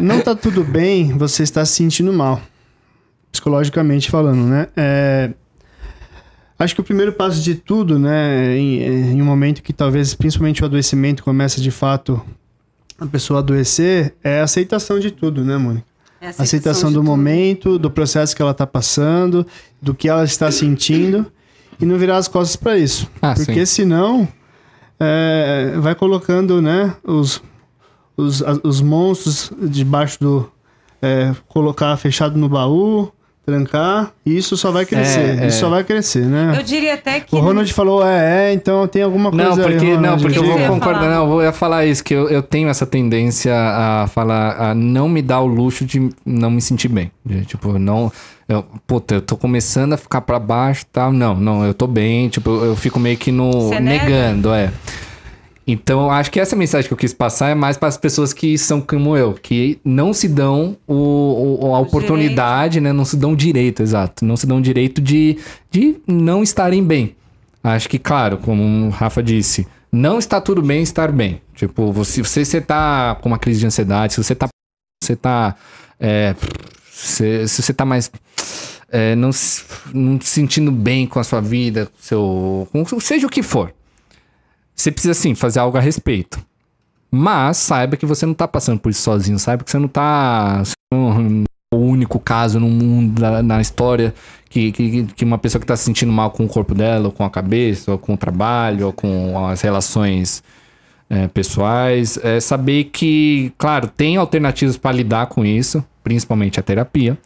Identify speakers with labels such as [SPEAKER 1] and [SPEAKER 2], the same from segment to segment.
[SPEAKER 1] Não tá tudo bem, você está se sentindo mal. Psicologicamente falando, né? É, acho que o primeiro passo de tudo, né? Em, em um momento que talvez, principalmente o adoecimento, começa de fato a pessoa adoecer, é a aceitação de tudo, né, Mônica? É aceitação, aceitação do tudo. momento, do processo que ela está passando, do que ela está sentindo e não virar as costas para isso. Ah, porque sim. senão é, vai colocando né, os os, os monstros debaixo do. É, colocar fechado no baú, trancar, e isso só vai é, crescer. É, isso é. só vai crescer, né? Eu diria até que. O Ronald não... falou, é, é, então tem alguma coisa. Não, porque, aí, não, porque eu vou concordar, não,
[SPEAKER 2] eu vou falar isso, que eu, eu tenho essa tendência a falar, a não me dar o luxo de não me sentir bem. De, tipo, não. Eu, puta, eu tô começando a ficar para baixo, tá? Não, não, eu tô bem, tipo, eu, eu fico meio que no Você negando, nega? é. Então, acho que essa mensagem que eu quis passar é mais para as pessoas que são como eu, que não se dão o, o a oportunidade, direito. né? Não se dão direito, exato. Não se dão direito de, de não estarem bem. Acho que, claro, como o Rafa disse, não está tudo bem estar bem. Tipo, você, você, você tá com uma crise de ansiedade, se você tá. Você tá. É, se, se você tá mais. É, não, não se sentindo bem com a sua vida, seu, com, seja o que for. Você precisa, sim fazer algo a respeito. Mas saiba que você não tá passando por isso sozinho, saiba que você não tá. o único caso no mundo, na, na história, que, que, que, uma pessoa que tá se sentindo mal com o corpo dela, ou com a cabeça, ou com o trabalho, ou com as relações é, pessoais. É saber que, claro, tem alternativas para lidar com isso, principalmente a terapia,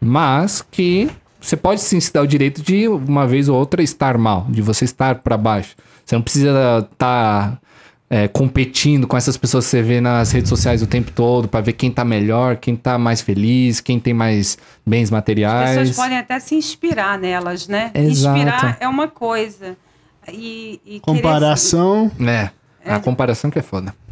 [SPEAKER 2] mas que você pode sim se dar o direito de, uma vez ou outra, estar mal, de você estar para baixo. Você não precisa estar tá, é, competindo com essas pessoas que você vê nas redes sociais o tempo todo para ver quem tá melhor, quem tá mais feliz, quem tem mais bens materiais. As pessoas podem
[SPEAKER 1] até se inspirar nelas, né? Exato. Inspirar é uma coisa. E, e comparação.
[SPEAKER 2] Querer... É, a é. comparação que é foda.